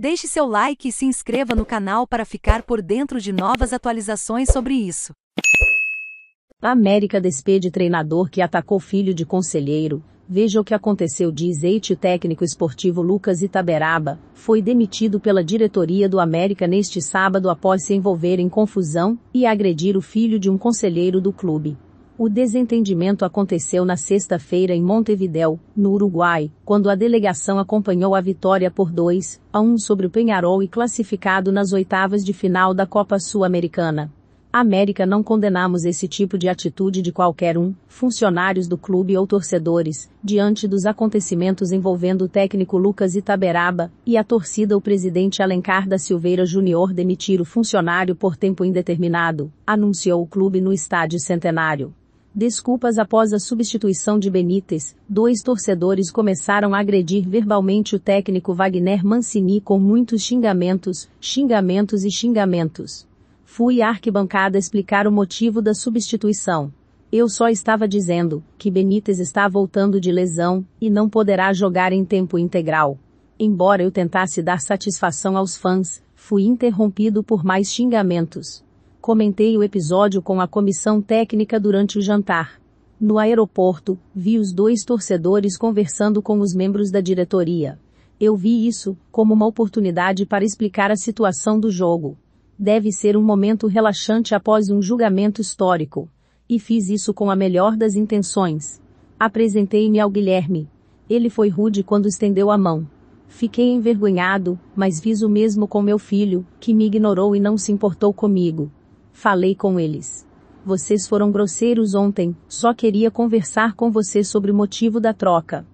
Deixe seu like e se inscreva no canal para ficar por dentro de novas atualizações sobre isso. América despede treinador que atacou filho de conselheiro. Veja o que aconteceu, diz ex-técnico esportivo Lucas Itaberaba, foi demitido pela diretoria do América neste sábado após se envolver em confusão e agredir o filho de um conselheiro do clube. O desentendimento aconteceu na sexta-feira em Montevidéu, no Uruguai, quando a delegação acompanhou a vitória por 2 a 1 sobre o Penharol e classificado nas oitavas de final da Copa Sul-Americana. América não condenamos esse tipo de atitude de qualquer um, funcionários do clube ou torcedores, diante dos acontecimentos envolvendo o técnico Lucas Itaberaba e a torcida o presidente Alencar da Silveira Júnior demitir o funcionário por tempo indeterminado, anunciou o clube no estádio centenário. Desculpas após a substituição de Benítez, dois torcedores começaram a agredir verbalmente o técnico Wagner Mancini com muitos xingamentos, xingamentos e xingamentos. Fui à arquibancada explicar o motivo da substituição. Eu só estava dizendo que Benítez está voltando de lesão e não poderá jogar em tempo integral. Embora eu tentasse dar satisfação aos fãs, fui interrompido por mais xingamentos. Comentei o episódio com a comissão técnica durante o jantar. No aeroporto, vi os dois torcedores conversando com os membros da diretoria. Eu vi isso como uma oportunidade para explicar a situação do jogo. Deve ser um momento relaxante após um julgamento histórico. E fiz isso com a melhor das intenções. Apresentei-me ao Guilherme. Ele foi rude quando estendeu a mão. Fiquei envergonhado, mas fiz o mesmo com meu filho, que me ignorou e não se importou comigo. Falei com eles. Vocês foram grosseiros ontem, só queria conversar com você sobre o motivo da troca.